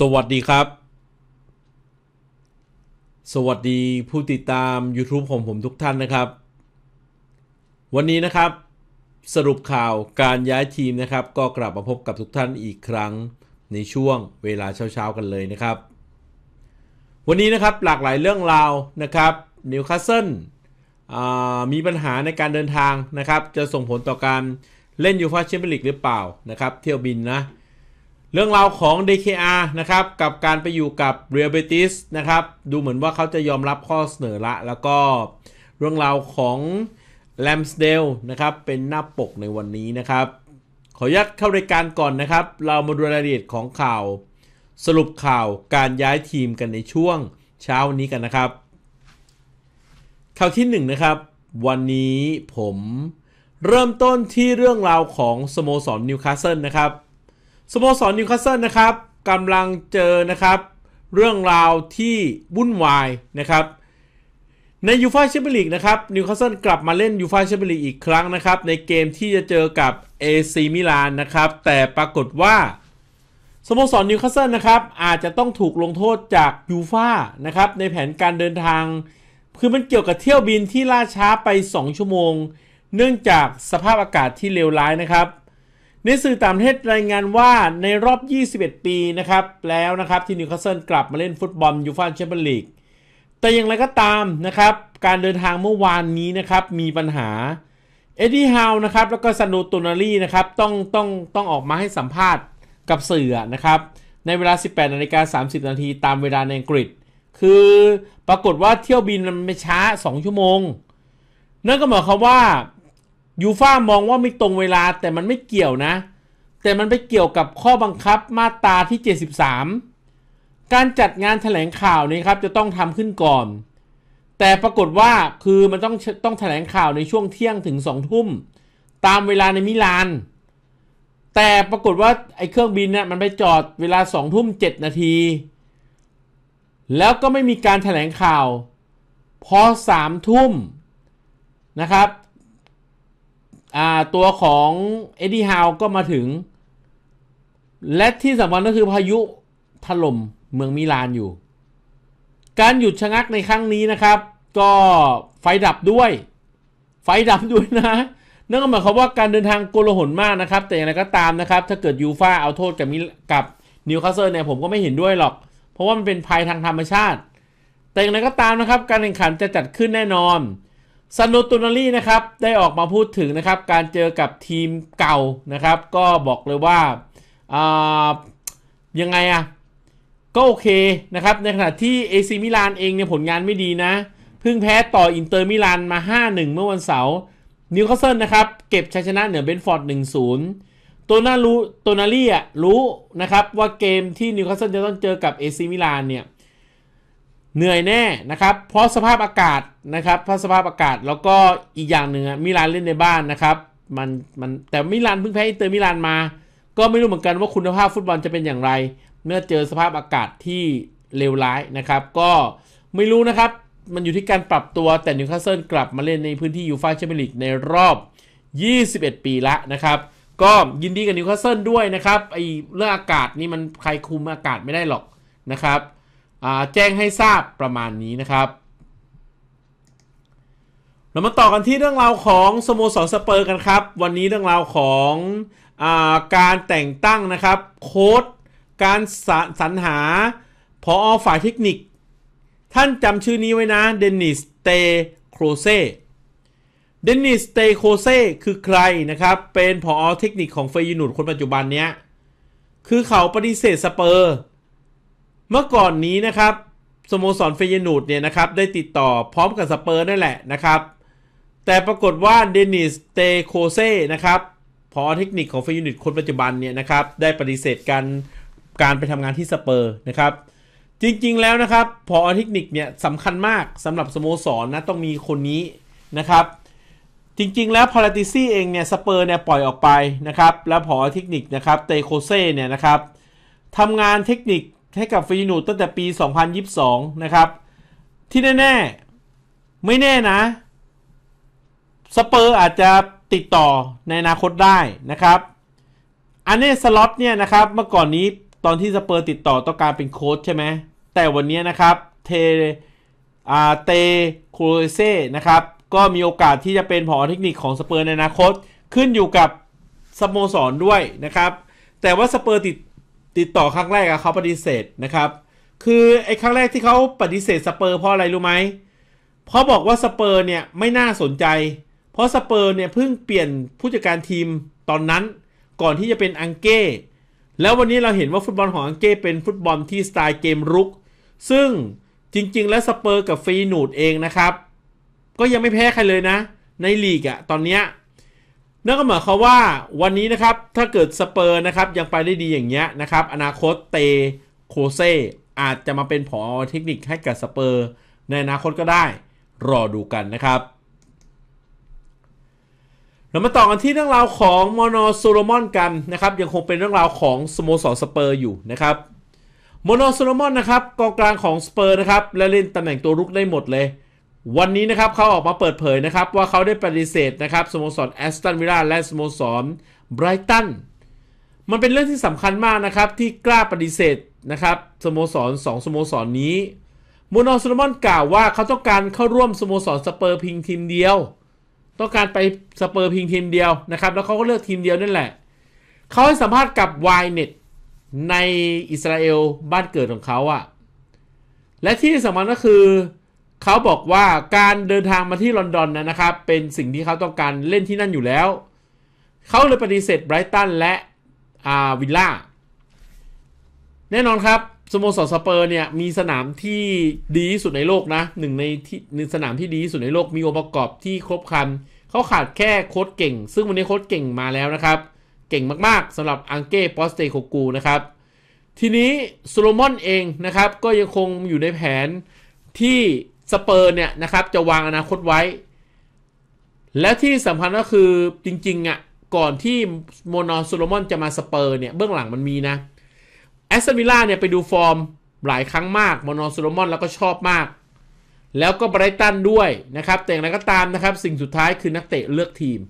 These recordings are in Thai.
สวัสดีครับ สวัสดีผู้ติดตาม YouTube ของผมทุกท่านนะครับ วันนี้นะครับสรุปข่าวการย้ายทีมนะครับ ก็กลับมาพบกับทุกท่านอีกครั้งในช่วงเวลาเช้าๆกันเลยนะครับ วันนี้นะครับหลากหลายเรื่องราวนะครับนิวคาสเซิลมีปัญหาในการเดินทางนะครับ จะส่งผลต่อการเล่นยูฟาแชมเปี้ยนลีกหรือเปล่านะครับ เที่ยวบินนะเรื่องราวของ DKR นะครับกับการไปอยู่กับ Real Betis นะครับ ดูเหมือนว่าเขาจะยอมรับข้อเสนอละ แล้วก็เรื่องราวของ Lamsdale นะครับเป็นหน้าปกในวันนี้นะครับ ขอยัดเข้ารายการก่อนนะครับ เรามาดูรายละเอียดของข่าวสรุปข่าวการย้ายทีมกันในช่วงเช้านี้กันนะครับ ข่าวที่1นนะครับวันนี้ผมเริ่มต้นที่เรื่องราวของสโมสรนิวคาสเซิลนะครับสโมสรนิวคาสเซิลนะครับกำลังเจอนะครับเรื่องราวที่วุ่นวายนะครับในยูฟาแชมเปี้ยนลีกนะครับนิวคาสเซิลกลับมาเล่นยูฟาแชมเปี้ยนลีกอีกครั้งนะครับในเกมที่จะเจอกับเอซีมิลานนะครับแต่ปรากฏว่า สโมสรนิวคาสเซิลนะครับอาจจะต้องถูกลงโทษจากยูฟานะครับในแผนการเดินทาง คือมันเกี่ยวกับเที่ยวบินที่ล่าช้าไป 2 ชั่วโมง เนื่องจากสภาพอากาศที่เลวร้ายนะครับในสื่อต่างประเทศรายงานว่าในรอบ 21 ปีนะครับ แล้วนะครับ ที่นิวคาสเซิลกลับมาเล่นฟุตบอลยูฟ่าแชมเปี้ยนลีกแต่อย่างไรก็ตามนะครับ การเดินทางเมื่อวานนี้นะครับ มีปัญหาเอ็ดดี้ฮาวนะครับ แล้วก็ซานูตูนารีนะครับ ต้อง ต้องต้องออกมาให้สัมภาษณ์กับสื่อนะครับ ในเวลา 18นาฬิกา30 นาที ตามเวลาในอังกฤษ คือปรากฏว่าเที่ยวบินมันไปช้า 2 ชั่วโมงนั่นก็หมายความว่ายูฟ่ามองว่าไม่ตรงเวลาแต่มันไม่เกี่ยวนะ แต่มันไปเกี่ยวกับข้อบังคับมาตราที่ 73 การจัดงานถแถลงข่าวนี้ครับจะต้องทำขึ้นก่อน แต่ปรากฏว่าคือมันต้องต้องถแถลงข่าวในช่วงเที่ยงถึงสองทุ่มตามเวลาในมิลาน แต่ปรากฏว่าไอ้เครื่องบินเนี่ยมันไปจอดเวลาสองทุ่มเจ็ดนาที แล้วก็ไม่มีการถแถลงข่าว พอสามทุ่มนะครับตัวของเอ็ดดี้ฮาวก็มาถึง และที่สำคัญก็คือพายุถล่มเมืองมิลานอยู่ การหยุดชะงักในครั้งนี้นะครับ ก็ไฟดับด้วยไฟดับด้วยนะ นั่นก็หมายความว่าการเดินทางโกลาหลมากนะครับ แต่อย่างไรก็ตามนะครับ ถ้าเกิดยูฟาเอาโทษกับมิกับนิวคาสเซิลเนี่ย ผมก็ไม่เห็นด้วยหรอก เพราะว่ามันเป็นภัยทางธรรมชาติ แต่อย่างไรก็ตามนะครับ การแข่งขันจะจัดขึ้นแน่นอนซานโนตูนารีนะครับ ได้ออกมาพูดถึงนะครับ การเจอกับทีมเก่านะครับ ก็บอกเลยว่ายังไงอะก็โอเคนะครับ ในขณะที่เอซิมิลานเองเนี่ย ผลงานไม่ดีนะเพิ่งแพ้ต่ออินเตอร์มิลานมา 5-1 เมื่อวันเสาร์นิวคาสเซิลนะครับ เก็บชัยชนะเหนือเบนฟอร์ด1-0 ตัวน่ารู้ตัวนารีอะรู้นะครับ ว่าเกมที่นิวคาสเซิลจะต้องเจอกับเอซิมิลานเนี่ยเหนื่อยแน่นะครับ เพราะสภาพอากาศนะครับเพราะสภาพอากาศแล้วก็อีกอย่างหนึ่งมิลานเล่นในบ้านนะครับมันมันแต่มิลานเพิ่งแพ้อินเตอร์มิลานมา ก็ไม่รู้เหมือนกันว่าคุณภาพฟุตบอลจะเป็นอย่างไร เมื่อเจอสภาพอากาศที่เลวร้ายนะครับ ก็ไม่รู้นะครับมันอยู่ที่การปรับตัวแต่นิวคาสเซิลกลับมาเล่นในพื้นที่ยูฟ่าแชมเปี้ยนลีกในรอบ 21 ปีละนะครับ ก็ยินดีกับนิวคาสเซิลด้วยนะครับไอเรื่องอากาศนี่มันใครคุมอากาศไม่ได้หรอกนะครับแจ้งให้ทราบประมาณนี้นะครับ เรามาต่อกันที่เรื่องราวของสโมสรสเปอร์กันครับ วันนี้เรื่องราวของอาการแต่งตั้งนะครับโค้ดการสสรรหาพออฝ่ายเทคนิคท่านจำชื่อนี้ไว้นะเดนิสเตโครเซเดนิสเตโครเซคือใครนะครับ เป็นพออเทคนิคของเฟยูนูดคนปัจจุบันเนี้ยคือเขาปฏิเสธสเปอร์เมื่อก่อนนี้นะครับสโมสรเฟยนูดเนี่ยนะครับ ได้ติดต่อพร้อมกับสเปอร์นั่นแหละนะครับ แต่ปรากฏว่าเดนิส เตโคเซ่ นะครับพอเทคนิคของเฟยนูดคนปัจจุบันเนี่ยนะครับ ได้ปฏิเสธการ การไปทำงานที่สเปอร์นะครับ จริง ๆ แล้วนะครับพอเทคนิคเนี่ยสำคัญมากสำหรับสโมสรนนะต้องมีคนนี้นะครับ จริง ๆ แล้วพาราติซี่เองเนี่ยสเปอร์เนี่ยปล่อยออกไปนะครับแล้วพอเทคนิคนะครับเตโคเซ่เนี่ยนะครับทำงานเทคนิคให้กับฟีนูตั้งแต่ปี 2022 นะครับ ที่แน่ๆ ไม่แน่นะสเปอร์อาจจะติดต่อในอนาคตได้นะครับอันนี้สล็อตเนี่ยนะครับเมื่อก่อนนี้ตอนที่สเปอร์ติดต่อต้องการเป็นโค้ดใช่ไหมแต่วันนี้นะครับเทอเตโคลเซ่นะครับก็มีโอกาสที่จะเป็นผอเทคนิคของสเปอร์ในอนาคตขึ้นอยู่กับสโมสรด้วยนะครับแต่ว่าสเปอร์ติดติดต่อครั้งแรกอะเขาปฏิเสธนะครับ คือ ไอ้ครั้งแรกที่เขาปฏิเสธสเปอร์เพราะอะไรรู้ไหม เพราะบอกว่าสเปอร์ เนี่ย ไม่น่าสนใจ เพราะสเปอร์เนี่ยเพิ่งเปลี่ยนผู้จัดการทีมตอนนั้น ก่อนที่จะเป็นอังเก้ แล้ววันนี้เราเห็นว่าฟุตบอลของอังเก้เป็นฟุตบอลที่สไตล์เกมรุก ซึ่งจริง ๆ แล้วสเปอร์กับฟรีนูดเองนะครับ ก็ยังไม่แพ้ใครเลยนะ ในลีกอะตอนเนี้ยนั่นก็หมายความว่าวันนี้นะครับถ้าเกิดสเปอร์นะครับยังไปได้ดีอย่างเงี้ยนะครับอนาคตเตโคเซอาจจะมาเป็นผอ เทคนิคให้กับสเปอร์ในอนาคตก็ได้ รอดูกันนะครับเรามาต่อกันที่เรื่องราวของมโนโซโลมอนกันนะครับยังคงเป็นเรื่องราวของสโมสรสเปอร์อยู่นะครับมโนโซโลมอนนะครับกองกลางของสเปอร์นะครับและเล่นตำแหน่งตัวรุกได้หมดเลยวันนี้นะครับเขาออกมาเปิดเผยนะครับว่าเขาได้ปฏิเสธนะครับสโมสรแอสตันวิลล่าและสโมสรไบรตันมันเป็นเรื่องที่สำคัญมากนะครับ ที่กล้าปฏิเสธนะครับสโมสรสองสโมสรนนี้ มูนอสโลมอนกล่าวว่าเขาต้องการเข้าร่วมสโมสรสเปอร์พิงทีมเดียว ต้องการไปสเปอร์พิงทีมเดียวนะครับแล้วเขาก็เลือกทีมเดียวนั่นแหละ เขาให้สัมภาษณ์กับวายเน็ตในอิสราเอลบ้านเกิดของเขาอะและที่สำคัญก็คือเขาบอกว่าการเดินทางมาที่ลอนดอนนะครับ เป็นสิ่งที่เขาต้องการเล่นที่นั่นอยู่แล้ว เขาเลยปฏิเสธไบรตันและวิลล่า แน่นอนครับสโมสรสเปอร์เนี่ยมีสนามที่ดีที่สุดในโลกนะหนึ่งในที่หนึ่งสนามที่ดีที่สุดในโลกมีองค์ประกอบที่ครบครัน เขาขาดแค่โค้ดเก่ง ซึ่งวันนี้โค้ดเก่งมาแล้วนะครับ เก่งมากๆสำหรับอังเก้ปอสเตโคกูนะครับทีนี้โซโลมอนเองนะครับก็ยังคงอยู่ในแผนที่สเปอร์เนี่ยนะครับ จะวางอนาคตไว้ และที่สำคัญก็คือจริงๆอะ่ะ ก่อนที่โมนอซูโลมอนจะมาสเปอร์เนี่ย เบื้องหลังมันมีนะแอสเซนวิล่าเนี่ยไปดูฟอร์มหลายครั้งมากโมนอซูโลมอนแล้วก็ชอบมาก แล้วก็ไบรตันด้วยนะครับ แต่อย่างไรก็ตามนะครับ สิ่งสุดท้ายคือนักเตะเลือกทีม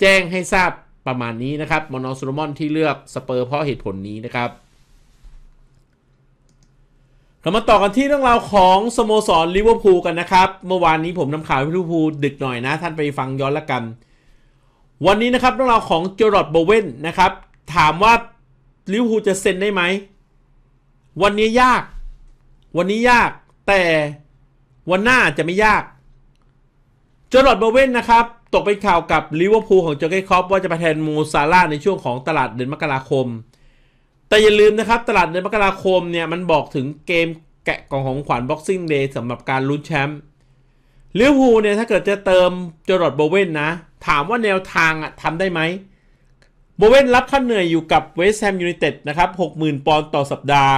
แจ้งให้ทราบประมาณนี้นะครับโมนอซูโลมอนที่เลือกสเปอร์เพราะเหตุผลนี้นะครับเรามาต่อกันที่เรื่องราวของสโมสรลิเวอร์พูลกันนะครับ เมื่อวานนี้ผมนำข่าวลิเวอร์พูลดึกหน่อยนะท่านไปฟังย้อนละกัน วันนี้นะครับเรื่องราวของเจอร์รดโบเวนนะครับ ถามว่าลิเวอร์พูลจะเซ็นได้ไหม วันนี้ยาก วันนี้ยากแต่วันหน้าจะไม่ยากเจอร์รดโบเวนนะครับตกเป็นข่าวกับลิเวอร์พูลของเจอร์เกคอปว่าจะไปแทนมูซาร่าในช่วงของตลาดเดือนมกราคมแต่อย่าลืมนะครับ ตลาดเดือนมกราคมเนี่ย มันบอกถึงเกมแกะกล่องของขวัญ Boxing Day สำหรับการลุ้นแชมป์ลิเวอร์พูลเนี่ย ถ้าเกิดจะเติมจอร์ดโบเวนนะ ถามว่าแนวทางอะทำได้ไหมโบเวนรับค่าเหนื่อยอยู่กับเวสต์แฮมยูไนเต็ดนะครับ 60,000 ปอนด์ต่อสัปดาห์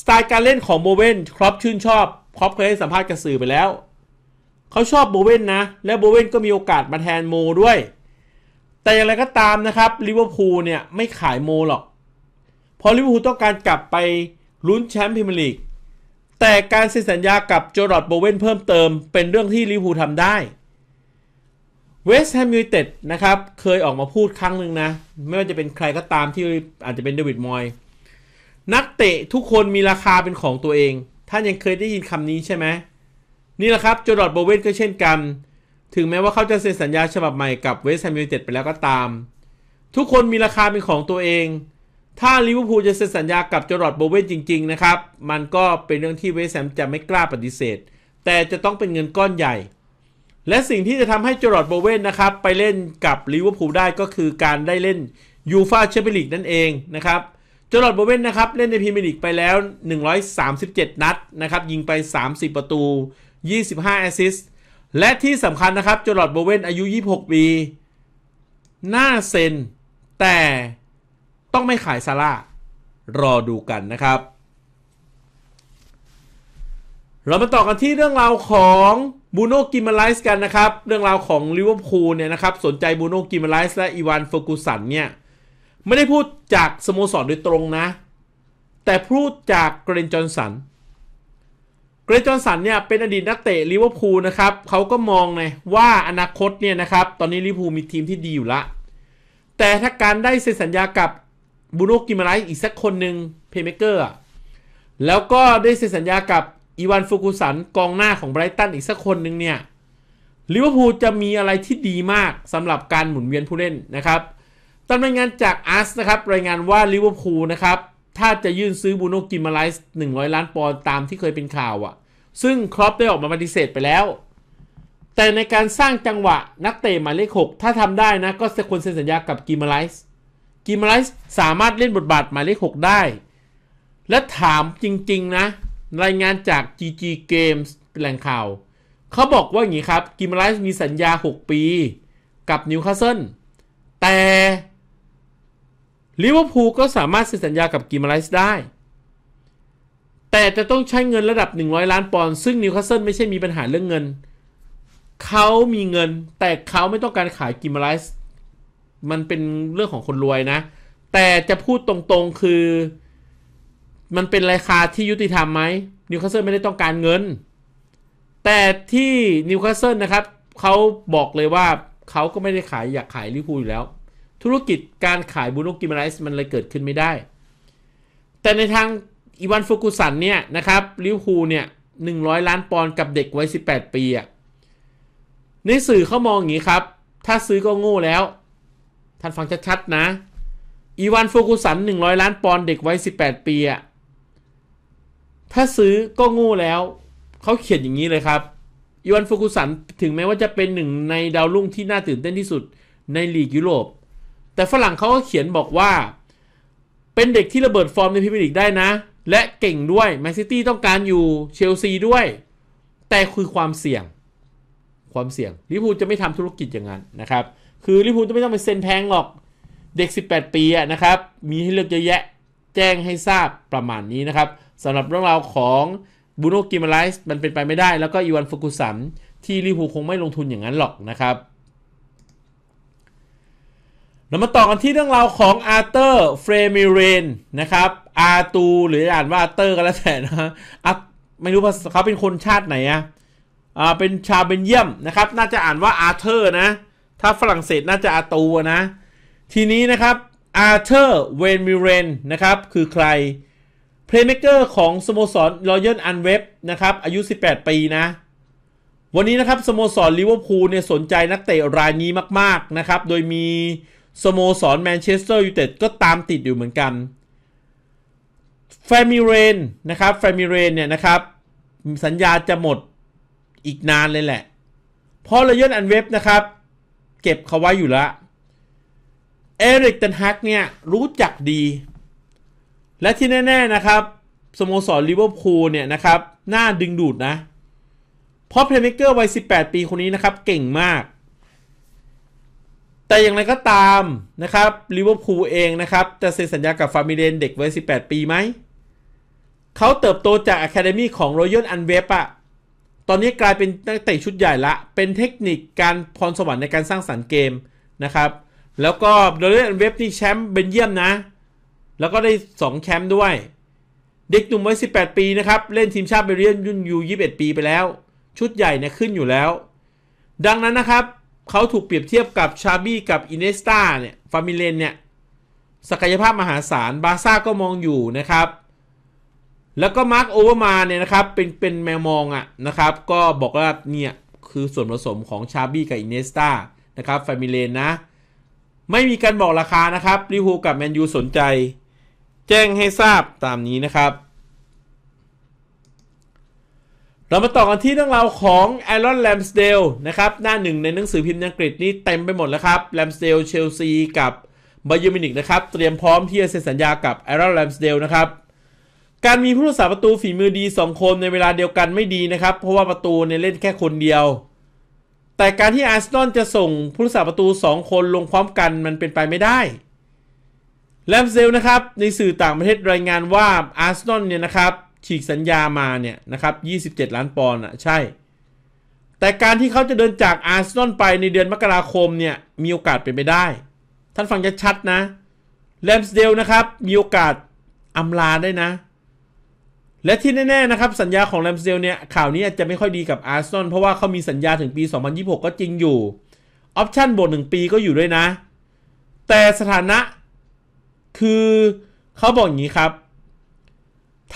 สไตล์การเล่นของโบเวนครอปชื่นชอบ ครอปเคยให้สัมภาษณ์กับสื่อไปแล้ว เขาชอบโบเวนนะและโบเวนก็มีโอกาสมาแทนโมด้วยแต่อย่างไรก็ตามนะครับลิเวอร์พูลเนี่ยไม่ขายโมหรอกรอลิเวอร์พูลต้องการกลับไปลุ้นแชมป์พรีเมียร์ลีกแต่การเซ็นสัญญากับจอร์ดโบเวนเพิ่มเติมเป็นเรื่องที่ลิเวอร์พูลทำได้ เวสต์แฮมยูไนเต็ดนะครับ เคยออกมาพูดครั้งหนึ่งนะ ไม่ว่าจะเป็นใครก็ตามที่อาจจะเป็นเดวิดมอยนักเตะทุกคนมีราคาเป็นของตัวเอง ท่านยังเคยได้ยินคำนี้ใช่ไหม นี่แหละครับจอร์ดโบเวนก็เช่นกัน ถึงแม้ว่าเขาจะเซ็นสัญญาฉบับใหม่กับเวสต์แฮมยูไนเต็ดไปแล้วก็ตาม ทุกคนมีราคาเป็นของตัวเองถ้าลิเวอร์พูลจะเซ็นสัญญากับจอร์ดโบเวนจริงๆ นะครับ มันก็เป็นเรื่องที่เวสแฮมจะไม่กล้าปฏิเสธ แต่จะต้องเป็นเงินก้อนใหญ่ และสิ่งที่จะทำให้จอร์ดโบเวนนะครับ ไปเล่นกับลิเวอร์พูลได้ก็คือการได้เล่น ยูฟาแชมเปี้ยนลีกนั่นเองนะครับจอร์ดโบเวนนะครับ เล่นในพรีเมียร์ลีกไปแล้ว 137 นัดนะครับยิงไป 30 ประตู 25 แอสซิสต์และที่สำคัญนะครับจอร์ดโบเวนอายุ 26 ปีหน้าเซนแต่ต้องไม่ขายซาร่า รอดูกันนะครับ เรามาต่อกันที่เรื่องราวของบูโนกิมาไลส์กันนะครับ เรื่องราวของลิเวอร์พูลเนี่ยนะครับ สนใจบูโนกิมาไลส์และอีวานเฟอร์กูสันเนี่ย ไม่ได้พูดจากสโมสรโดยตรงนะ แต่พูดจากเกรนจอนสัน เกรนจอนสันเนี่ยเป็นอดีตนักเตะลิเวอร์พูลนะครับ เขาก็มองเลยว่าอนาคตเนี่ยนะครับ ตอนนี้ลิเวอร์พูลมีทีมที่ดีอยู่ละ แต่ถ้าการได้เซ็นสัญญากับบูโนกิมาไรอีกสักคนหนึ่งเพย์เมเกอร์แล้วก็ได้เซ็นสัญญากับอีวานฟูกุสันกองหน้าของไบรตันอีกสักคนหนึ่งเนี่ยลิเวอร์พูลจะมีอะไรที่ดีมากสำหรับการหมุนเวียนผู้เล่นนะครับตามรายงานจากอาร์สนะครับ รายงานว่าลิเวอร์พูลนะครับ ถ้าจะยื่นซื้อบูโนกิมาไรส์้อยล้านปอนด์ตามที่เคยเป็นข่าวอะ่ะ ซึ่งครอปได้ออกมาปฏิเสธไปแล้ว แต่ในการสร้างจังหวะนักเตะหมายเลขกถ้าทำได้นะก็จะควรเซ็นสัญญากับกิมาไรส์กิมไรส์สามารถเล่นบทบาทหมายเลข6ได้ และถามจริงๆ นะ รายงานจาก GG Games เป็นแหล่งข่าวเขาบอกว่าอย่างนี้ครับกิมไรส์มีสัญญา 6 ปีกับนิวคาสเซิลแต่ลิเวอร์พูลก็สามารถเซ็นสัญญากับกิมไรส์ได้ แต่จะต้องใช้เงินระดับ 100 ล้านปอนด์ซึ่งนิวคาสเซิลไม่ใช่มีปัญหาเรื่องเงิน เขามีเงินแต่เขาไม่ต้องการขายกิมไรส์มันเป็นเรื่องของคนรวยนะ แต่จะพูดตรงๆ คือ มันเป็นราคาที่ยุติธรรมไหมนิวคาสเซิลไม่ได้ต้องการเงิน แต่ที่นิวคาสเซิลนะครับ เขาบอกเลยว่าเขาก็ไม่ได้ขายอยากขายลิพูอยู่แล้ว ธุรกิจการขายบูโนกิมาไรส์มันเลยเกิดขึ้นไม่ได้ แต่ในทางอีวานฟูกุสันเนี่ยนะครับลิวพูเนี่ยหนึ่งร้อยล้านปอนด์กับเด็กวัย18 ปีอะในสื่อเขามองอย่างนี้ครับ ถ้าซื้อก็โง่แล้วท่านฟังชัดๆนะ อีวานฟูกุสัน 100 ล้านปอนด์เด็กไว้ 18 ปีอะถ้าซื้อก็งูแล้วเขาเขียนอย่างนี้เลยครับ อีวานฟูกุสันถึงแม้ว่าจะเป็นหนึ่งในดาวรุ่งที่น่าตื่นเต้นที่สุดในลีกยุโรป แต่ฝรั่งเขาก็เขียนบอกว่า เป็นเด็กที่ระเบิดฟอร์มในพรีเมียร์ลีกได้นะ และเก่งด้วยแมนซิตี้ต้องการอยู่เชลซีด้วย แต่คือความเสี่ยง ความเสี่ยงลิเวอร์พูลจะไม่ทำธุรกิจอย่างนั้นนะครับคือลิพูลจะไม่ต้องไปเซ็นแพงหรอกเด็ก 18 ปีอะนะครับ มีให้เลือกเยอะแยะแจ้งให้ทราบประมาณนี้นะครับสำหรับเรื่องราวของบูโนกิมาไลส์มันเป็นไปไม่ได้แล้วก็อีวานฟุกุสัน ที่ลิพูคงไม่ลงทุนอย่างนั้นหรอกนะครับ เรามาต่อกันที่เรื่องราวของอาร์เตอร์เฟรมิเรนนะครับอาตูหรืออ่านว่าอาร์เตอร์ก็แล้วแต่นะอัพไม่รู้ว่าเขาเป็นคนชาติไหนอะอ่าเป็นชาวเบนเยียมนะครับ น่าจะอ่านว่าอาร์เธอร์นะถ้าฝรั่งเศสน่าจะอาตูนะ ทีนี้นะครับ อาร์เธอร์เวนมิเรน นะครับ คือใคร เพลย์เมคเกอร์ของ สโมสรรอยัลอันเว็บ นะครับ อายุ 18 ปีนะ วันนี้นะครับ สโมสรลิเวอร์พูลเนี่ย สนใจนักเตะรายนี้มาก ๆ นะครับ โดยมี สโมสรแมนเชสเตอร์ยูไนเต็ดก็ตามติดอยู่เหมือนกันแฟมิเรน นะครับแฟมิเรน เนี่ยนะครับ สัญญาจะหมดอีกนานเลยแหละ เพราะรอยัลอันเว็บนะครับเก็บเขาไว้อยู่ละเอริกเันฮักเนี่ยรู้จักดี และที่แน่ๆนะครับ สโมสรลิเวอร์พูลเนี่ยนะครับน่าดึงดูดนะเพราะเพลย์เมกเกอร์วัย 18 ปีคนนี้นะครับเก่งมาก แต่อย่างไรก็ตามนะครับลิเวอร์พูลเองนะครับจะเซ็นสัญญากับฟาร์มิเลนเด็กวัย 18 ปีไหม เขาเติบโตจากอะคาเดมีของรอยัลอันเวปอะตอนนี้กลายเป็นนักเตะชุดใหญ่ละ เป็นเทคนิคการพรสวรรค์ในการสร้างสรรค์เกมนะครับ แล้วก็โดเรนเว็บนี่แชมป์เบนเยียมนะ แล้วก็ได้2แชมป์ด้วย เด็กหนุ่มวัย18 ปีนะครับเล่นทีมชาติเบลเยียมยุ่นยู21 ปีไปแล้ว ชุดใหญ่เนี่ยขึ้นอยู่แล้ว ดังนั้นนะครับ เขาถูกเปรียบเทียบกับชาบี้กับอินเนสตาเนี่ยฟามิเลนเนี่ยศักยภาพมหาศาลบาซ่าก็มองอยู่นะครับแล้วก็มาร์คโอเวอร์มาเนี่ยนะครับ เป็นเป็นแมวมองอะนะครับ ก็บอกว่าเนี่ยคือส่วนผสมของชาบี้กับอินเนสตานะครับแฟมิเลนนะ ไม่มีการบอกราคานะครับลิเวอร์พูลกับแมนยูสนใจ แจ้งให้ทราบตามนี้นะครับ เรามาต่อกันที่เรื่องราวของแอรอนแลมสเดลนะครับ หน้าหนึ่งในหนังสือพิมพ์อังกฤษนี่เต็มไปหมดแล้วครับแลมสเดลเชลซี กับบายูมินิกนะครับ เตรียมพร้อมที่จะเซ็นสัญญากับแอรอนแลมสเดลนะครับการมีผู้รักษาประตูฝีมือดี 2 คนในเวลาเดียวกันไม่ดีนะครับ เพราะว่าประตูเนี่ยเล่นแค่คนเดียว แต่การที่อาร์เซนอลจะส่งผู้รักษาประตู 2 คนลงพร้อมกันมันเป็นไปไม่ได้แลมเซลนะครับ ในสื่อต่างประเทศรายงานว่า อาร์เซนอลเนี่ยนะครับฉีกสัญญามา เนี่ยนะครับ27 ล้านปอนด์อ่ะ ใช่ แต่การที่เขาจะเดินจากอาร์เซนอลไปในเดือนมกราคมเนี่ยมีโอกาสเป็นไปได้ ท่านฟังจะชัดนะแลมเซลนะครับมีโอกาสอำลาได้นะและที่แน่ ๆ นะครับ สัญญาของแรมเซลเนี่ยข่าวนี้อาจจะไม่ค่อยดีกับอาร์ซอนเพราะว่าเขามีสัญญาถึงปี 2026 ก็จริงอยู่ออปชั่นบวกหนึ่งปีก็อยู่ด้วยนะ แต่สถานะคือเขาบอกอย่างนี้ครับ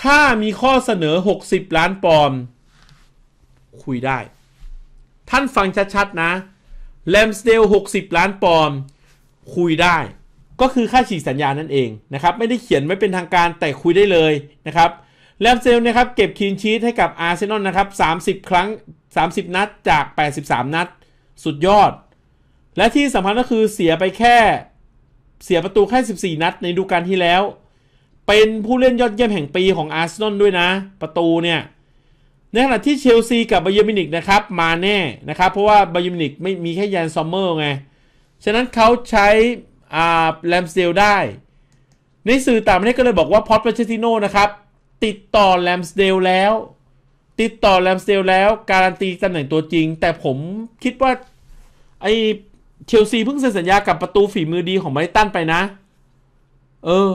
ถ้ามีข้อเสนอ 60 ล้านปอนด์คุยได้ ท่านฟังชัด ๆ นะแลมสเดล60 ล้านปอนด์คุยได้ ก็คือค่าฉีกสัญญานั่นเองนะครับไม่ได้เขียนไว้เป็นทางการแต่คุยได้เลยนะครับแลมเซลนะครับเก็บคินชีสให้กับอาร์เซนอลนะครับ30 ครั้ง 30 นัดจาก 83 นัด สุดยอด และที่สำคัญก็คือเสียไปแค่เสียประตูแค่ 14 นัดในดูการที่แล้ว เป็นผู้เล่นยอดเยี่ยมแห่งปีของอาร์เซนอลด้วยนะ ประตูเนี่ย ในขณะที่เชลซีกับบาเยอร์มินิกนะครับ มาแน่นะครับ เพราะว่าบาเยอร์มินิกไม่มีแค่ยานซอมเมอร์ไง ฉะนั้นเขาใช้อ่าแลมเซลได้ ในสื่อต่างประเทศก็เลยบอกว่าพอตเปเชติโนนะครับติดต่อแลมสเดลแล้ว ติดต่อแลมสเดลแล้วการันตีตำแหน่งตัวจริง แต่ผมคิดว่าไอเชลซีเพิ่งเซ็นสัญญากับประตูฝีมือดีของไบรตันไปนะ เออ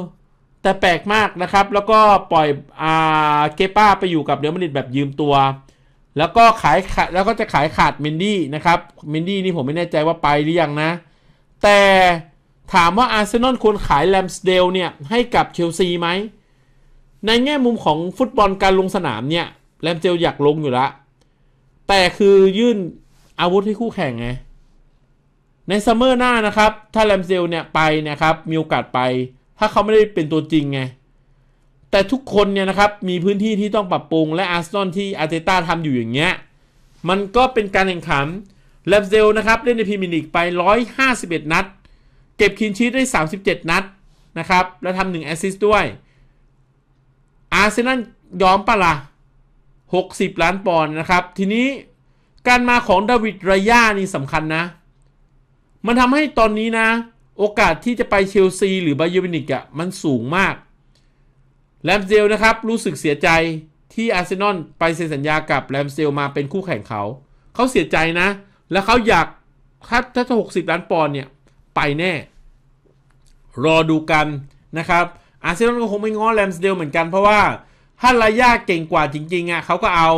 แต่แปลกมากนะครับแล้วก็ปล่อยอาเกป้าไปอยู่กับเดลมาริดแบบยืมตัว แล้วก็ขายขาดแล้วก็จะขายขาดเมนดี้นะครับเมนดี้นี่ผมไม่แน่ใจว่าไปหรือยังนะ แต่ถามว่าอาร์เซนอลควรขายแลมสเดลเนี่ยให้กับเชลซีไหมในแง่มุมของฟุตบอลการลงสนามเนี่ยแรมเจลอยากลงอยู่ละแต่คือยื่นอาวุธให้คู่แข่งไงในซัมเมอร์หน้านะครับถ้าแรมเซลเนี่ยไปนะครับมีโอกาสไปถ้าเขาไม่ได้เป็นตัวจริงไงแต่ทุกคนเนี่ยนะครับมีพื้นที่ที่ต้องปรับปรุงและอาร์เซนอลที่อาร์เตต้าทำอยู่อย่างเงี้ยมันก็เป็นการแข่งขันแรมเซลนะครับเล่นในพรีเมียร์ลีกไป 151 นัดเก็บคินชีตได้ 37 นัดนะครับและทำหนึ่งแอสซิสต์ด้วยอาร์เซนอลยอมปะละ่ะ60 ล้านปอนด์นะครับ ทีนี้การมาของดาวิด รายานี่สำคัญนะ มันทำให้ตอนนี้นะโอกาสที่จะไปเชลซีหรือบาเยอร์มินิกอะมันสูงมากแลมเซลนะครับรู้สึกเสียใจที่อาร์เซนอลไปเซ็นสัญญากับแลมเซลมาเป็นคู่แข่งเขา เขาเสียใจนะ และเขาอยากถ้าถ้าหกสิบล้านปอนด์เนี่ย ไปแน่ รอดูกันนะครับอาร์เซนอลก็คงไม่ง้อแลมสเดลเหมือนกันเพราะว่าถ้าลายาเก่งกว่าจริงๆอ่ะเขาก็เอา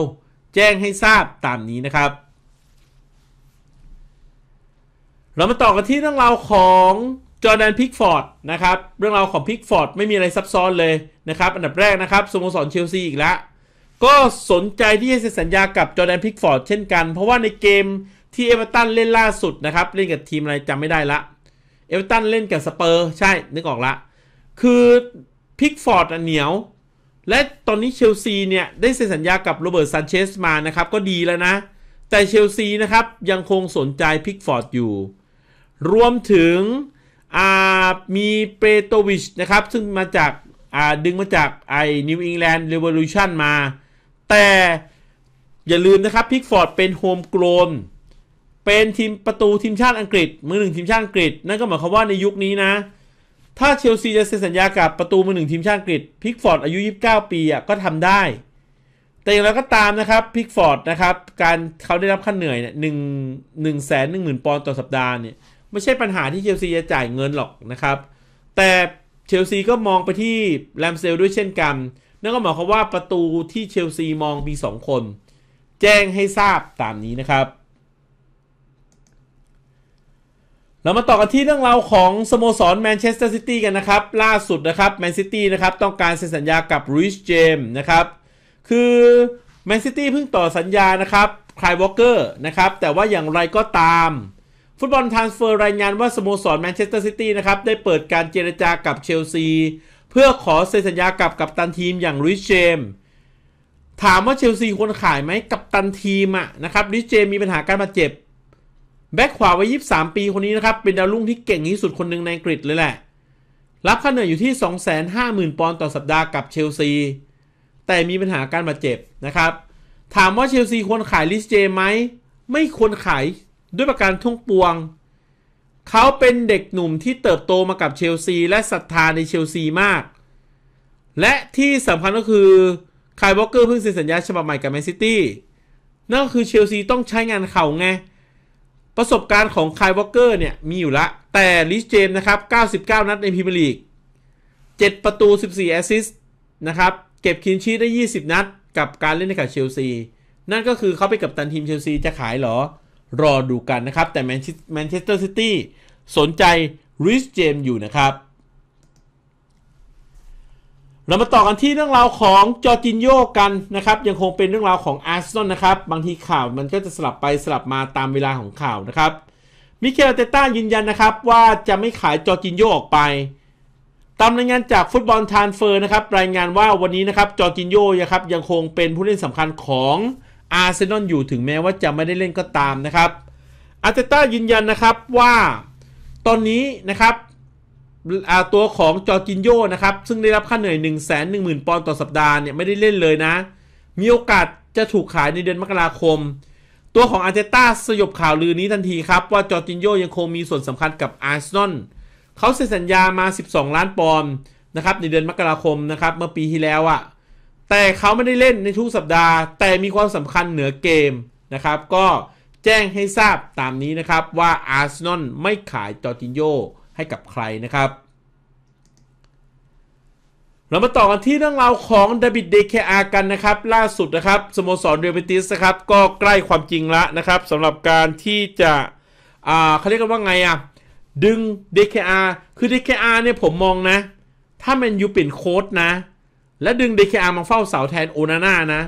แจ้งให้ทราบตามนี้นะครับ เรามาต่อกันที่เรื่องราวของจอร์แดนพิกฟอร์ดนะครับ เรื่องราวของพิกฟอร์ดไม่มีอะไรซับซ้อนเลยนะครับอันดับแรกนะครับ สโมสรเชลซีอีกแล้ว ก็สนใจที่จะเซ็นสัญญากับจอร์แดนพิกฟอร์ดเช่นกัน เพราะว่าในเกมที่เอเวอเรตันเล่นล่าสุดนะครับเล่นกับทีมอะไรจำไม่ได้ละเอเวอเรตันเล่นกับสเปอร์ใช่นึกออกละคือพิกฟอร์ดเหนียว และตอนนี้เชลซีเนี่ย ได้เซ็นสัญญากับโรเบิร์ตซันเชสมานะครับก็ดีแล้วนะ แต่เชลซีนะครับยังคงสนใจพิกฟอร์ดอยู่ รวมถึงมีเปโตวิชนะครับ ซึ่งมาจากดึงมาจากไอ้นิวอิงแลนด์เรวอลูชันมา แต่อย่าลืมนะครับพิกฟอร์ดเป็นโฮมโกลนเป็นทีมประตูทีมชาติอังกฤษมือหนึ่งทีมชาติอังกฤษนั่นก็หมายความว่าในยุคนี้นะถ้าเชลซีจะเซ็นสัญญากับประตูมือหนึ่งทีมชาติอังกฤษ พิกฟอร์ดอายุ 29 ปีอ่ะก็ทำได้ แต่อย่างไรก็ตามนะครับพิกฟอร์ดนะครับ การเขาได้รับค่าเหนื่อยเนี่ยหนึ่งหนึ่งแสนหนึ่งหมื่นปอนด์ต่อสัปดาห์เนี่ยไม่ใช่ปัญหาที่เชลซีจะจ่ายเงินหรอกนะครับ แต่เชลซีก็มองไปที่แรมเซลด้วยเช่นกันนั่นก็หมายความว่าประตูที่เชลซีมองมี 2 คน แจ้งให้ทราบตามนี้นะครับเรามาต่อกันที่เรื่องราวของสโมสรแมนเชสเตอร์ซิตี้กันนะครับล่าสุดนะครับแมนซิตี้นะครับต้องการเซ็นสัญญากับรูสเจมนะครับคือแมนซิตี้เพิ่งต่อสัญญานะครับคลายวอลเกอร์นะครับแต่ว่าอย่างไรก็ตาม ฟุตบอลทานสเฟอร์รายงานว่าสโมสรแมนเชสเตอร์ซิตี้นะครับได้เปิดการเจรจากับเชลซีเพื่อขอเซ็นสัญญากับกัปตันทีมอย่างรูสเจมถามว่าเชลซีควรขายไหมกัปตันทีมอะนะครับรูสเจมมีปัญหาการบาดเจ็บแบ็กขวาวัย 23 ปีคนนี้นะครับ เป็นดาวรุ่งที่เก่ง ที่สุดคนหนึ่งในอังกฤษเลยแหละ รับค่าเหนื่อยอยู่ที่ 250,000 ปอนด์ต่อสัปดาห์กับเชลซี แต่มีปัญหาการบาดเจ็บนะครับ ถามว่าเชลซีควรขายลิสเจไหม ไม่ควรขาย ด้วยประการทุ่งปวง เขาเป็นเด็กหนุ่มที่เติบโตมากับเชลซี และศรัทธาในเชลซีมาก และที่สำคัญก็คือคาย็อกเกอร์เพิ่งเซ็นสัญญาฉบับใหม่กับแมนซิตี้นั่นก็คือเชลซีต้องใช้งานเขาไงประสบการณ์ของคายวอลเกอร์เนี่ย มีอยู่ละแต่ลิชเจมนะครับ 99 นัดในพรีเมียร์ลีก 7 ประตู 14 แอสซิสต์นะครับ เก็บคินชีได้ 20 นัดกับการเล่นในกับเชลซี นั่นก็คือเขาไปกับตันทีมเชลซีจะขายหรอรอดูกันนะครับ แต่แมนเชสเตอร์ซิตี้สนใจริชเจมอยู่นะครับเรามาต่อกันที่เรื่องราวของจอร์จินโยกันนะครับ ยังคงเป็นเรื่องราวของอาร์เซนอลนะครับ บางทีข่าวมันก็จะสลับไปสลับมาตามเวลาของข่าวนะครับมิเคลเตต้ายืนยันนะครับว่าจะไม่ขายจอร์จินโยออกไป ตามรายงานจากฟุตบอลทานเฟอร์นะครับ รายงานว่าวันนี้นะครับจอร์จินโยนะครับ ยังคงเป็นผู้เล่นสำคัญของอาร์เซนอลอยู่ถึงแม้ว่าจะไม่ได้เล่นก็ตามนะครับอาร์เตต้ายืนยันนะครับว่าตอนนี้นะครับตัวของจอร์จินโยนะครับ ซึ่งได้รับค่าเหนื่อย 1 1 0 0 0 0ปอนด์ต่อสัปดาห์เนี่ยไม่ได้เล่นเลยนะ มีโอกาสจะถูกขายในเดือนมกราคม ตัวของอาร์เจต้าสยบข่าวลือนี้ทันทีครับ ว่าจอร์จินโยยังคงมีส่วนสำคัญกับอาร์เซนอลเขาเซ็นสัญญามา 12 ล้านปอนด์นะครับในเดือนมกราคมนะครับ เมื่อปีที่แล้วอะ่ะแต่เขาไม่ได้เล่นในทุกสัปดาห์ แต่มีความสำคัญเหนือเกมนะครับก็แจ้งให้ทราบตามนี้นะครับว่าอาร์เซนอลไม่ขายจอร์จินโยให้กับใครนะครับ เรามาต่อกันที่เรื่องราวของดบิดเดคอากันนะครับล่าสุดนะครับสโมสรเรเบติสนะครับ ก็ใกล้ความจริงละนะครับสำหรับการที่จะเขาเรียกกันว่าไงอะดึงเดเคอาคือคอาเนี่ยผมมองนะ ถ้าแมนยูเปลี่ยนโค้ดนะ และดึงเเดคอามาเฝ้าเสาแทนโอนาน่านะ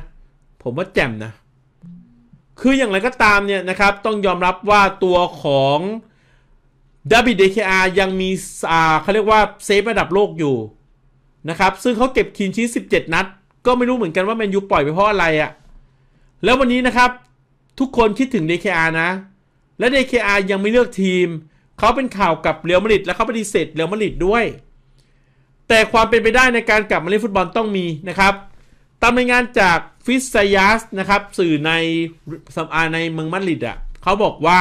ผมว่าแจ่มนะ คืออย่างไรก็ตามเนี่ยนะครับ ต้องยอมรับว่าตัวของดบ w เ k คยังมีอ่าเขาเรียกว่าเซฟระดับโลกอยู่นะครับซึ่งเขาเก็บคินชี้17 นัด ก็ไม่รู้เหมือนกันว่าแมนยูปล่อยไปเพราะอะไรอะ่ะแล้ววันนี้นะครับทุกคนคิดถึง d k คนะ และเ k คยังไม่เลือกทีม เขาเป็นข่าวกับเรียวมาริดและเขาปฏิเสธเรียวมาริดด้วย แต่ความเป็นไปได้ในการกลับมาเล่นฟุตบอลต้องมีนะครับ ตามรายงานจากฟิสซายัสนะครับสื่อในสัมอาในเมืองมาริดอะ่ะเขาบอกว่า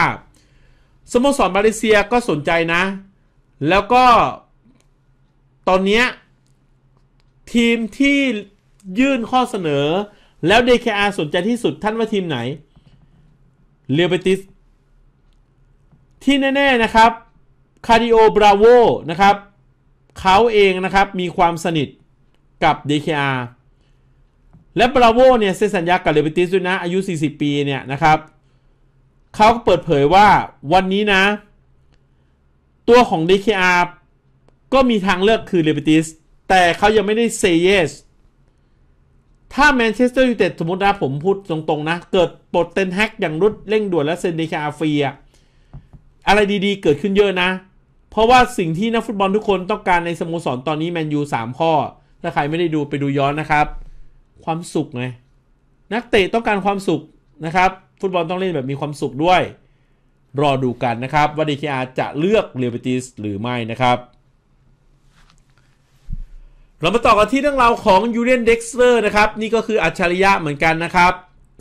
สโมสรมาเลเซียก็สนใจนะ แล้วก็ตอนนี้ทีมที่ยื่นข้อเสนอ แล้ว DKR สนใจที่สุดท่านว่าทีมไหนเรียลเบติสที่แน่ ๆ นะครับคาริโอบราโวนะครับเขาเองนะครับมีความสนิทกับ DKR และบราโวเนี่ยเซ็นสัญญากับเรเบติสด้วยนะ อายุ 40 ปีเนี่ยนะครับเขาเปิดเผยว่าวันนี้นะ ตัวของ DKR ก็มีทางเลือกคือ l i b e r t i s แต่เขายังไม่ได้ say yes ถ้าแมนเชสเตอร์ยูไนเต็ดสมมตินะผมพูดตรงๆนะ เกิดปลดเต็นแฮกอย่างรุดเร่งด่วนและเซ็นเดคาฟีอะอะไรดีๆเกิดขึ้นเยอะนะ เพราะว่าสิ่งที่นักฟุตบอลทุกคนต้องการในสโมสรตอนนี้แมนยูสามข้อ ถ้าใครไม่ได้ดูไปดูย้อนนะครับ ความสุขไงนักเตะต้องการความสุขนะครับ ฟุตบอลต้องเล่นแบบมีความสุขด้วยรอดูกันนะครับว่าดีคอาจะเลือกเรียบเบติสหรือไม่นะครับ เรามาต่อกันที่เรื่องราวของยูเรียนเด็กเซอร์นะครับ นี่ก็คืออัจฉริยะเหมือนกันนะครับ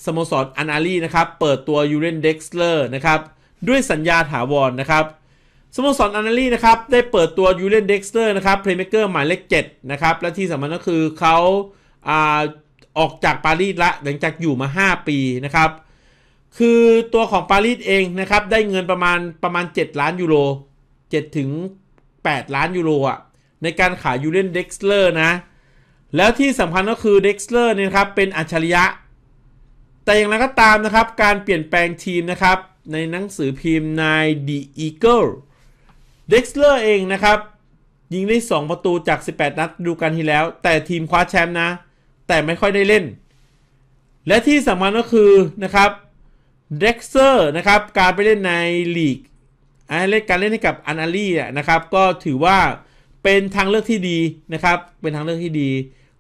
สโมสรอันอารีนะครับเปิดตัวยูเรนเด็กเลอร์นะครับ ด้วยสัญญาถาวรนะครับสโมสรอันอารีนะครับได้เปิดตัวยูเรนเด็กเลอร์นะครับเพลย์เมเกอร์หมายเลขเจ็ดนะครับและที่สำคัญก็คือเขาออกจากปารีสละหลังจากอยู่มา 5 ปีนะครับ คือตัวของปารีสเองนะครับ ได้เงินประมาณประมาณ 7 ล้านยูโร7ถึง 8 ล้านยูโรอ่ะ ในการขายยูเลนเด็กซ์เลอร์นะ แล้วที่สำคัญก็คือเด็กซ์เลอร์เนี่ยครับ เป็นอัจฉริยะ แต่อย่างไรก็ตามนะครับ การเปลี่ยนแปลงทีมนะครับ ในหนังสือพิมพ์ใน The Eagle เด็กซ์เลอร์เองนะครับ ยิงได้2ประตูจาก 18นัดดูกันที่แล้ว แต่ทีมคว้าแชมป์นะแต่ไม่ค่อยได้เล่น และที่สำคัญก็คือนะครับ เด็กเซอร์นะครับ การไปเล่นในลีก เล่นการเล่นให้กับอันอารีนะครับ ก็ถือว่าเป็นทางเลือกที่ดีนะครับ เป็นทางเลือกที่ดี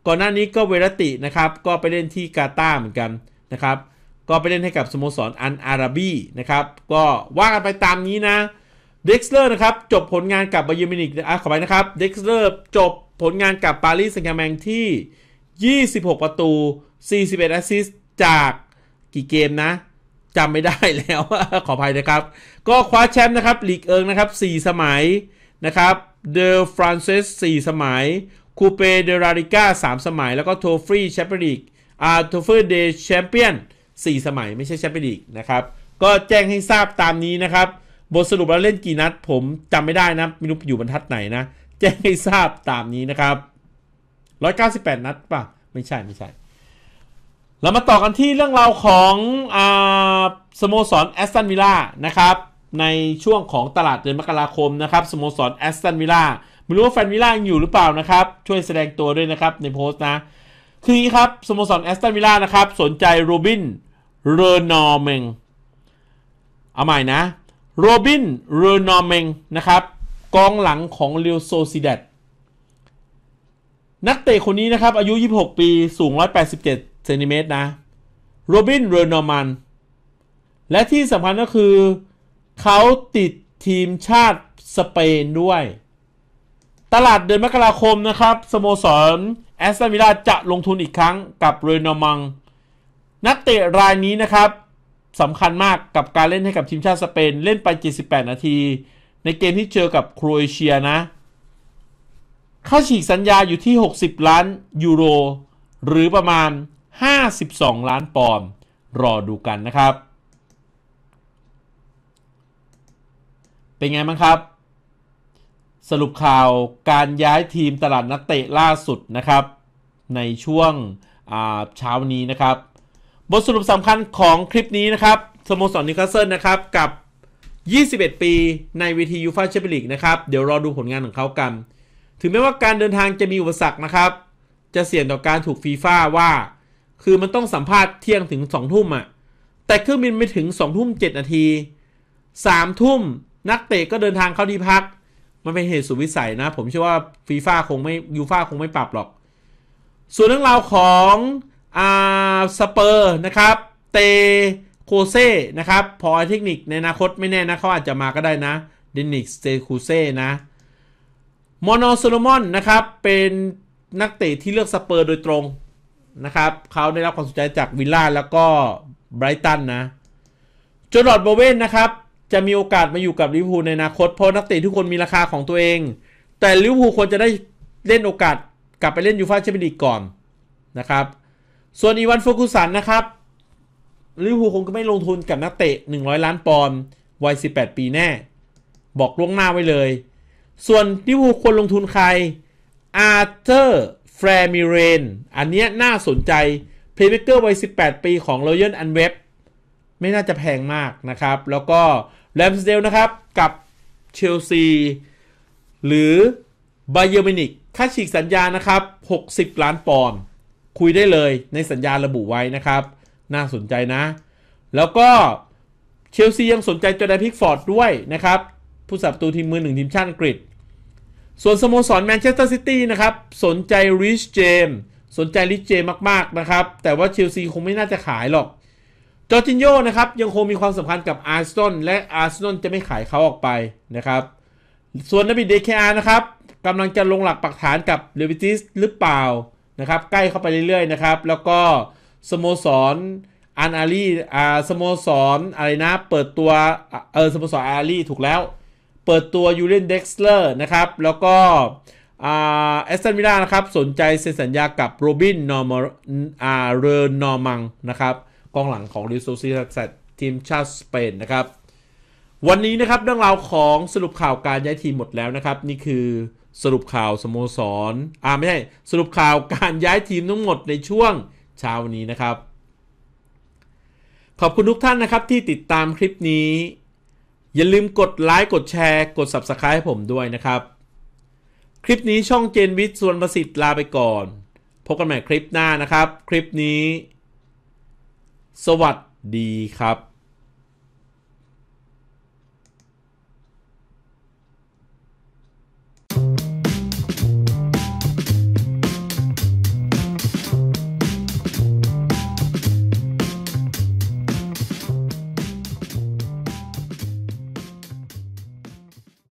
ก่อนหน้านี้ก็เวรตินะครับ ก็ไปเล่นที่กาตาร์เหมือนกันนะครับ ก็ไปเล่นให้กับสโมสรอันอาราบีนะครับ ก็ว่ากันไปตามนี้นะ เด็กเซอร์นะครับ จบผลงานกับบาเยมินิกอ่ะขอไปนะครับ เด็กเซอร์จบผลงานกับปารีสแซงต์แมงที่26 ประตู 41แอสซิสต์จากกี่เกมนะจำไม่ได้แล้ว ขออภัยนะครับ ก็คว้าแชมป์นะครับลีกเอิงนะครับ4สมัยนะครับเดอฟรานเซส4สมัยคูเปเดราริก้า3สมัย แล้วก็โทฟรีแชมเปี้ยนลีกอาร์โทฟรีเดแชมเปี้ยน4สมัย ไม่ใช่แชมเปี้ยนลีกนะครับ ก็แจ้งให้ทราบตามนี้นะครับ บทสรุปแล้วเล่นกี่นัด ผมจำไม่ได้นะไม่รู้อยู่บรรทัดไหนนะแจ้งให้ทราบตามนี้นะครับร้อยเก้าสิบแปดนัดป่ะไม่ใช่ ไม่ใช่เรามาต่อกันที่เรื่องราวของอสโมสรแอสตันวิลล่านะครับ ในช่วงของตลาดเดือนมกราคมนะครับ สโมสรแอสตันวิลล่าไม่รู้ว่าแฟนวิลล่าอยู่หรือเปล่านะครับ ช่วยแสดงตัวด้วยนะครับ ในโพสต์นะคืออย่างนี้ครับ สโมสรแอสตันวิลล่านะครับ สนใจโรบินเรนอร์เมงเอาใหม่นะโรบินเรนอร์เมงนะครับกองหลังของเรียวโซซิเดตนักเตะคนนี้นะครับ อายุ 26 ปี สูง 187 เซนติเมตรนะโรบิน เรนอมันและที่สำคัญก็คือเขาติดทีมชาติสเปนด้วย ตลาดเดือนมกราคมนะครับ สโมสรแอสตันวิลลาจะลงทุนอีกครั้งกับเรนอมังนักเตะรายนี้นะครับสำคัญมากกับการเล่นให้กับทีมชาติสเปนเล่นไป78 นาที ในเกมที่เจอกับโครเอเชียนะค่าฉีกสัญญาอยู่ที่ 60 ล้าน ยูโร หรือประมาณ 52 ล้านปอนด์รอดูกันนะครับ เป็นไงบ้างครับ สรุปข่าวการย้ายทีมตลาดนักเตะล่าสุดนะครับ ในช่วงเช้านี้นะครับ บทสรุปสำคัญของคลิปนี้นะครับสโมสรนิวคาสเซิลนะครับกับ 21 ปีในวีทียูฟาแชมเปี้ยนลีกนะครับ เดี๋ยวรอดูผลงานของเขากันถึงแม้ว่าการเดินทางจะมีอุปสรรคนะครับ จะเสี่ยงต่อการถูกฟีฟ่าว่า คือมันต้องสัมภาษณ์เที่ยงถึง 2 ทุ่มอะ่ะแต่เครื่องบินไม่ถึง 2 ทุ่มเนาทีสามทุ่ม นักเตะก็เดินทางเข้าที่พัก มันเป็นเหตุสุวิสัยนะ ผมเชื่อว่าฟีฟ่าคงไม่ ยูฟ่าคงไม่ปรับหรอก ส่วนเรื่องราวของอาสเปอร์นะครับ เตโคเซ่นะครับพอเทคนิคในอนาคตไม่แน่นะเขาอาจจะมาก็ได้นะเดนิสเตคูเซ่นะมอนอโซโลมอนนะครับ เป็นนักเตะที่เลือกสเปอร์โดยตรง นะครับ เขาได้รับความสนใจจากวิลล่าแล้วก็ไบรตันนะจอร์ดโบเวนนะครับ จะมีโอกาสมาอยู่กับลิเวอร์พูลในอนาคต เพราะนักเตะทุกคนมีราคาของตัวเอง แต่ลิเวอร์พูลควรจะได้เล่นโอกาส กลับไปเล่นยูฟ่าแชมเปี้ยนลีกก่อนนะครับส่วนอีวานฟูกุสันนะครับลิเวอร์พูลคงก็ไม่ลงทุนกับนักเตะ 100 ล้านปอนด์วัย 18 ปีแน่ บอกล่วงหน้าไว้เลยส่วนทิ่วูลควรลงทุนใคร อาร์เธอร์แฟร์มิเรน อันนี้น่าสนใจ เพลย์เมเกอร์วัย 18 ปีของรอยัลอันเว็บไม่น่าจะแพงมากนะครับ แล้วก็แรมสเดลนะครับกับเชลซีหรือบาเยอร์มินิกค่าฉีกสัญญานะครับ 60 ล้านปอนด์คุยได้เลยในสัญญาระบุไว้นะครับ น่าสนใจนะ แล้วก็เชลซียังสนใจจอแดนพิกฟอร์ดด้วยนะครับ ผู้สับตูทีมมือหนึ่งทีมชาติอังกฤษส่วนสโมสรแมนเชสเตอร์ซิตี้นะครับ สนใจริชเจมสนใจริชเจมมากๆ นะครับ แต่ว่าเชลซีคงไม่น่าจะขายหรอกจอร์จินโยนะครับ ยังคงมีความสำคัญกับอาร์เซนอลและอาร์เซนอลจะไม่ขายเขาออกไป นะครับ ส่วนนบิดเดคอานะครับกำลังจะลงหลักปักฐานกับเลวิติสหรือเปล่านะครับใกล้เข้าไปเรื่อยๆ นะครับ แล้วก็ สโมสรอันอารีอ่าสโมสรอะไรนะ เปิดตัว เออ สโมสรอารีถูกแล้วเปิดตัวยูเลนเด็กซ์เลอร์นะครับ แล้วก็แอสตันวิลล่านะครับ สนใจเซ็นสัญญากับ โรบิน นอร์มอาเรนนอร์มัง นะครับกองหลังของริโซซีทักษทีมชาติสเปนนะครับ วันนี้นะครับเรื่องราวของสรุปข่าวการย้ายทีมหมดแล้วนะครับ นี่คือสรุปข่าวสโมสร อ่าไม่ใช่ สรุปข่าวการย้ายทีมทั้งหมดในช่วงเช้านนี้นะครับ ขอบคุณทุกท่านนะครับที่ติดตามคลิปนี้อย่าลืมกดไลค์กดแชร์ กด Subscribe ให้ผมด้วยนะครับ คลิปนี้ช่องเจนวิทย์ส่วนประสิทธิ์ลาไปก่อน พบกันใหม่คลิปหน้านะครับ คลิปนี้ สวัสดีครับ